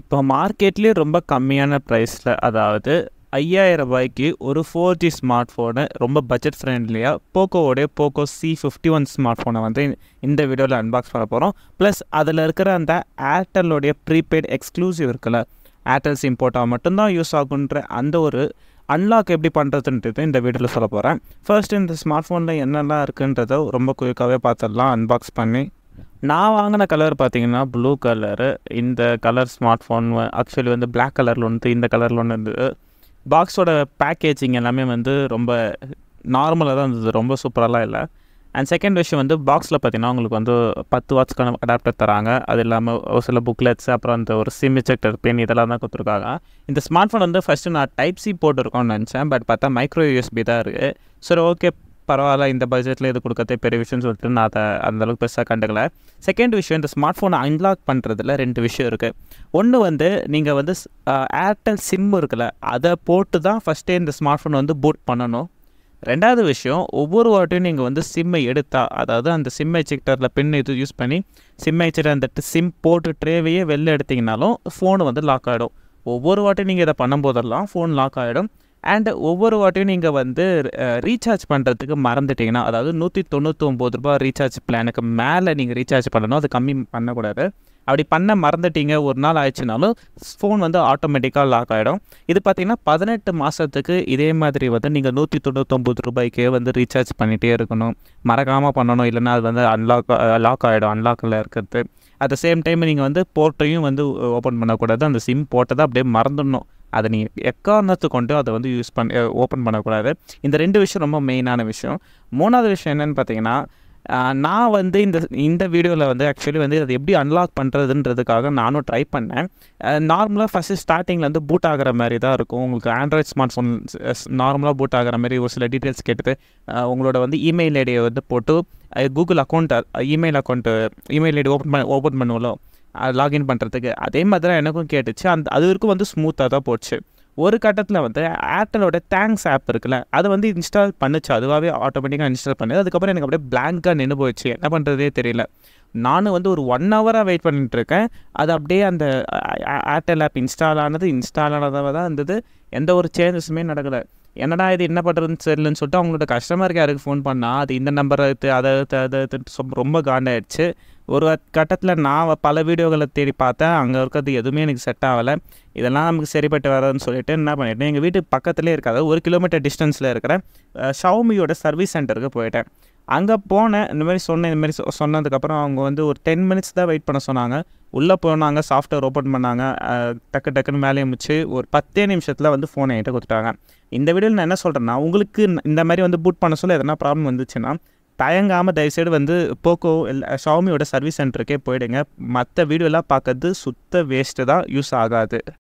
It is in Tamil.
இப்போ மார்க்கெட்லேயே ரொம்ப கம்மியான ப்ரைஸில் அதாவது ஐயாயிரம் ரூபாய்க்கு ஒரு ஃபோர் ஜி ஸ்மார்ட் ஃபோனு ரொம்ப பட்ஜெட் ஃப்ரெண்ட்லியாக போக்கோவோடைய Poco C fifty one smart ஃபோனை வந்து இந்த வீடியோவில் அன்பாக்ஸ் பண்ண போகிறோம் ப்ளஸ் அதில் இருக்கிற அந்த ஏர்டெல்லோடைய ப்ரீபெய்ட் எக்ஸ்க்ளூசிவ் இருக்குல்ல ஏர்டெல் சிம் போட்டால் மட்டும்தான் யூஸ் ஆகுன்ற அந்த ஒரு அன்லாக் எப்படி பண்ணுறதுன்றது இந்த வீடியோவில் சொல்ல போகிறேன் ஃபர்ஸ்ட் இந்த ஸ்மார்ட் ஃபோனில் என்னெல்லாம் இருக்குன்றதை ரொம்ப குயிக்காகவே பார்த்துடலாம் அன்பாக்ஸ் பண்ணி நான் வாங்கின கலர் பார்த்தீங்கன்னா ப்ளூ கலரு இந்த கலர் ஸ்மார்ட் ஃபோன் ஆக்சுவலி வந்து பிளாக் கலரில் ஒன்று இந்த கலரில் ஒன்று இருந்தது பாக்ஸோட பேக்கேஜிங் எல்லாமே வந்து ரொம்ப நார்மலாக தான் இருந்தது ரொம்ப சூப்பராகலாம் இல்லை அண்ட் செகண்ட் விஷயம் வந்து பாக்ஸில் பார்த்தீங்கன்னா உங்களுக்கு வந்து பத்து வாட்ச்க்கான அடாப்டர் தராங்க அது இல்லாமல் ஒரு சில புக்லெட்ஸ் அப்புறம் அந்த ஒரு சிம் இச்செக்டர் பென் இதெல்லாம் தான் கொடுத்துருக்காங்க இந்த ஸ்மார்ட் ஃபோன் வந்து ஃபஸ்ட்டு நான் டைப் சி போட்டிருக்கோம்னு நினச்சேன் பட் பார்த்தா மைக்ரோ யூஎஸ்பி தான் இருக்குது சரி ஓகே பரவாயில்ல இந்த பட்ஜெட்டில் இது கொடுக்கறதே பெரிய விஷயம்னு சொல்லிட்டு நான் அதை அந்தளவுக்கு பெருசாக கண்டுக்கல செகண்ட் விஷயம் இந்த ஸ்மார்ட் ஃபோனை அன்லாக் பண்ணுறதுல ரெண்டு விஷயம் இருக்குது ஒன்று வந்து நீங்கள் வந்து ஏர்டெல் சிம் இருக்குல்ல அதை போட்டு தான் ஃபஸ்ட்டே இந்த ஸ்மார்ட் ஃபோன் வந்து பூட் பண்ணணும் ரெண்டாவது விஷயம் ஒவ்வொரு வாட்டியும் நீங்கள் வந்து சிம்மை எடுத்தால் அதாவது அந்த சிம் சிக்டரில் பின் இது யூஸ் பண்ணி சிம் சிட்டர் அந்த சிம் போட்டு ட்ரேவையே வெளில எடுத்திங்கனாலும் ஃபோனு வந்து லாக் ஆகிடும் ஒவ்வொரு வாட்டியும் நீங்கள் இதை பண்ணும்போதெல்லாம் ஃபோன் லாக் ஆகிடும் அண்டு ஒவ்வொரு வாட்டியும் நீங்கள் வந்து ரீசார்ஜ் பண்ணுறதுக்கு மறந்துட்டிங்கன்னா அதாவது நூற்றி தொண்ணூற்றொம்பது ரூபா ரீசார்ஜ் பிளானுக்கு மேலே நீங்கள் ரீசார்ஜ் பண்ணணும் அது கம்மி பண்ணக்கூடாது அப்படி பண்ண மறந்துட்டீங்க ஒரு நாள் ஆயிடுச்சுனாலும் ஃபோன் வந்து ஆட்டோமேட்டிக்காக லாக் ஆகிடும் இது பார்த்திங்கன்னா பதினெட்டு மாதத்துக்கு இதே மாதிரி வந்து நீங்கள் நூற்றி தொண்ணூற்றொம்பது ரூபாய்க்கே வந்து ரீசார்ஜ் பண்ணிகிட்டே இருக்கணும் மறக்காமல் பண்ணணும் இல்லைனா அது வந்து அன்லாக் லாக் ஆகிடும் அன்லாக்கில் இருக்கிறது அட் த சேம் டைம் நீங்கள் வந்து போர்ட்டையும் வந்து ஓப்பன் பண்ணக்கூடாது அந்த சிம் போட்டதை அப்படியே மறந்துடணும் அதை நீ எக்காரணத்து கொண்டு அதை வந்து யூஸ் பண்ண ஓப்பன் பண்ணக்கூடாது இந்த ரெண்டு விஷயம் ரொம்ப மெயினான விஷயம் மூணாவது விஷயம் என்னென்னு பார்த்தீங்கன்னா நான் வந்து இந்த இந்த வீடியோவில் வந்து ஆக்சுவலி வந்து அதை எப்படி அன்லாக் பண்ணுறதுன்றதுக்காக நானும் ட்ரை பண்ணேன் நார்மலாக ஃபஸ்ட்டு ஸ்டார்டிங்கில் வந்து பூட் ஆகிற மாதிரி தான் இருக்கும் உங்களுக்கு ஆண்ட்ராய்ட் ஸ்மார்ட் ஃபோன் நார்மலாக பூட் ஆகிற மாதிரி ஒரு சில டீட்டெயில்ஸ் கேட்டு உங்களோட வந்து இமெயில் ஐடியை வந்து போட்டு Google account email account email ID open பண்ண ஓப்பன் பண்ணுவோம் லாகின் பண்ணுறதுக்கு அதே மாதிரி தான் எனக்கும் கேட்டுச்சு அந்த அது வரைக்கும் வந்து ஸ்மூத்தாக தான் போச்சு ஒரு கட்டத்தில் வந்து ஏர்டெலோட தேங்க்ஸ் ஆப் இருக்குல்ல அதை வந்து இன்ஸ்டால் பண்ணிச்சு அதுவாகவே ஆட்டோமேட்டிக்காக இன்ஸ்டால் பண்ணுது அதுக்கப்புறம் எனக்கு அப்படியே பிளாங்காக நின்று போயிடுச்சு என்ன பண்ணுறதே தெரியல நானும் வந்து ஒரு ஒன் ஹவராக வெயிட் பண்ணிட்டுருக்கேன் அது அப்படியே அந்த ஏர்டெல் ஆப் இன்ஸ்டால் ஆனது இன்ஸ்டால் ஆனதாக தான் இருந்தது எந்த ஒரு சேஞ்சஸுமே நடக்கலை என்னடா இது என்ன பண்ணுறதுன்னு தெரியலன்னு சொல்லிட்டு அவங்களோட கஸ்டமர் கேருக்கு ஃபோன் பண்ணால் அது இந்த நம்பரை அதை அதை ரொம்ப காண்டாயிடுச்சு ஒரு கட்டத்தில் நான் பல வீடியோகளை தேடி பார்த்தேன் அங்கே இருக்கிறது எதுவுமே எனக்கு செட் ஆகலை இதெல்லாம் நமக்கு சரிப்பட்டு வராதுன்னு சொல்லிட்டு என்ன பண்ணிட்டேன் எங்கள் வீட்டுக்கு பக்கத்துலேயே இருக்காது ஒரு கிலோமீட்டர் டிஸ்டன்ஸில் இருக்கிற ஷவுமியோட சர்வீஸ் சென்டருக்கு போயிட்டேன் அங்கே போனேன் இந்த மாதிரி சொன்னேன் இந்த மாதிரி சொ சொன்னதுக்கப்புறம் அவங்க வந்து ஒரு டென் மினிட்ஸ் தான் வெயிட் பண்ண சொன்னாங்க உள்ளே போனாங்க சாஃப்ட்வேர் ஓப்பன் பண்ணாங்க டக்கு டக்குன்னு மேலே முடிச்சு ஒரு பத்தே நிமிஷத்தில் வந்து ஃபோனை என்கிட்ட கொடுத்துட்டாங்க இந்த வீடியோவில் நான் என்ன சொல்கிறேன்னா உங்களுக்கு இந்த மாதிரி வந்து பூட் பண்ண சொல்ல எதனா ப்ராப்ளம் வந்துச்சுன்னா தயங்காமல் தயவுசெய்து வந்து போக்கோ இல்லை ஷாமியோட சர்வீஸ் சென்டருக்கே போயிடுங்க மற்ற வீடியோலாம் பார்க்கறது சுத்த வேஸ்ட்டு தான் யூஸ் ஆகாது